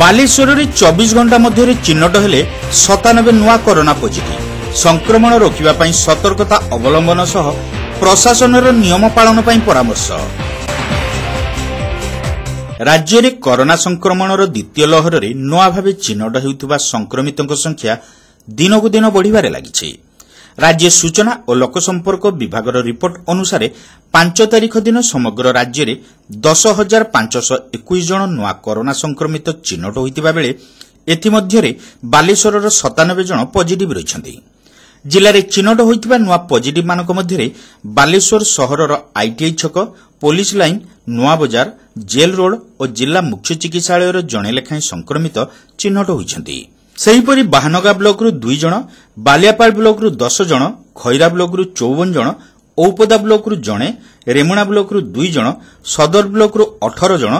ବାଲେଶ୍ୱରରେ ଚବିଶ ଘଣ୍ଟା ମଧ୍ୟରେ ଚିହ୍ନଟ ହେଲେ ସତାନବେ ନୂଆ କରୋନା ପଜିଟିଭ୍ ସଂକ୍ରମଣ ରୋକିବା ପାଇଁ ସତର୍କତା ଅବଲମ୍ବନ ସହ ପ୍ରଶାସନର ନିୟମ ପାଳନ ପାଇଁ ପରାମର୍ଶ ରାଜ୍ୟରେ କରୋନା ସଂକ୍ରମଣର ଦ୍ୱିତୀୟ ଲହରରେ ନୂଆ ଭାବେ ଚିହ୍ନଟ ହେଉଥିବା ସଂକ୍ରମିତଙ୍କ ସଂଖ୍ୟା ଦିନକୁ ଦିନ ବଢ଼ିବାରେ ଲାଗିଛି ରାଜ୍ୟ ସୂଚନା ଓ ଲୋକସମ୍ପର୍କ ବିଭାଗର ରିପୋର୍ଟ ଅନୁସାରେ ପାଞ୍ଚ ତାରିଖ ଦିନ ସମଗ୍ର ରାଜ୍ୟରେ ଦଶ ହଜାର ପାଞ୍ଚଶହ ଏକୋଇଶ ଜଣ ନୂଆ କରୋନା ସଂକ୍ରମିତ ଚିହ୍ନଟ ହୋଇଥିବା ବେଳେ ଏଥିମଧ୍ୟରେ ବାଲେଶ୍ୱରର ସତାନବେ ଜଣ ପଜିଟିଭ୍ ରହିଛନ୍ତି ଜିଲ୍ଲାରେ ଚିହ୍ନଟ ହୋଇଥିବା ନୂଆ ପଜିଟିଭ୍ମାନଙ୍କ ମଧ୍ୟରେ ବାଲେଶ୍ୱର ସହରର ଆଇଟିଆଇ ଛକ police line Nuabazar jail road ଓ ଜିଲ୍ଲା ମୁଖ୍ୟ ଚିକିତ୍ସାଳୟର ଜଣେ ଲେଖାଏଁ ସଂକ୍ରମିତ ଚିହ୍ନଟ ହୋଇଛନ୍ତି ସେହିପରି ବାହାନଗା ବ୍ଲକରୁ ଦୁଇ ଜଣ ବାଲିଆପାଳ ବ୍ଲକରୁ ଦଶ ଜଣ ଖଇରା ବ୍ଲକରୁ ଚଉବନ ଜଣ ଔପଦା ବ୍ଲକରୁ ଜଣେ ରେମୁଣା ବ୍ଲକରୁ ଦୁଇ ଜଣ ସଦର ବ୍ଲକରୁ ଅଠର ଜଣ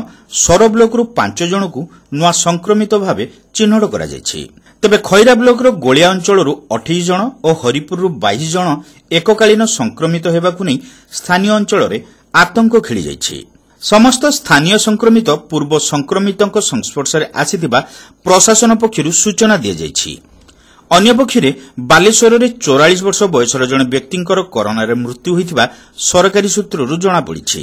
ସର ବ୍ଲକରୁ ପାଞ୍ଚ ଜଣଙ୍କୁ ନୂଆ ସଂକ୍ରମିତ ଭାବେ ଚିହ୍ନଟ କରାଯାଇଛି ତେବେ ଖଇରା ବ୍ଲକର ଗୋଳିଆ ଅଞ୍ଚଳରୁ ଅଠେଇଶ ଜଣ ଓ ହରିପୁରରୁ ବାଇଶ ଜଣ ଏକକାଳୀନ ସଂକ୍ରମିତ ହେବାକୁ ନେଇ ସ୍ଥାନୀୟ ଅଞ୍ଚଳରେ ଆତଙ୍କ ଖେଳିଯାଇଛି ସମସ୍ତ ସ୍ଥାନୀୟ ସଂକ୍ରମିତ ପୂର୍ବ ସଂକ୍ରମିତଙ୍କ ସଂସ୍ୱର୍ଶରେ ଆସିଥିବା ପ୍ରଶାସନ ପକ୍ଷରୁ ସୂଚନା ଦିଆଯାଇଛି ଅନ୍ୟପକ୍ଷରେ ବାଲେଶ୍ୱରରେ ଚୌରାଳିଶ ବର୍ଷ ବୟସର ଜଣେ ବ୍ୟକ୍ତିଙ୍କର କରୋନାରେ ମୃତ୍ୟୁ ହୋଇଥିବା ସରକାରୀ ସୂତ୍ରରୁ ଜଣାପଡ଼ିଛି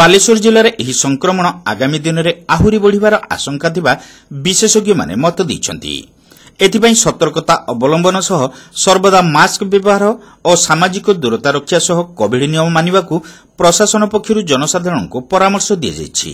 ବାଲେଶ୍ୱର ଜିଲ୍ଲାରେ ଏହି ସଂକ୍ରମଣ ଆଗାମୀ ଦିନରେ ଆହୁରି ବଢ଼ିବାର ଆଶଙ୍କା ଥିବା ବିଶେଷଜ୍ଞମାନେ ମତ ଦେଇଛନ୍ତି ଏଥିପାଇଁ ସତର୍କତା ଅବଲମ୍ଘନ ସହ ସର୍ବଦା ମାସ୍କ ବ୍ୟବହାର ଓ ସାମାଜିକ ଦୂରତା ରକ୍ଷା ସହ କୋଭିଡ୍ ନିୟମ ମାନିବାକୁ ପ୍ରଶାସନ ପକ୍ଷରୁ ଜନସାଧାରଣଙ୍କୁ ପରାମର୍ଶ ଦିଆଯାଇଛି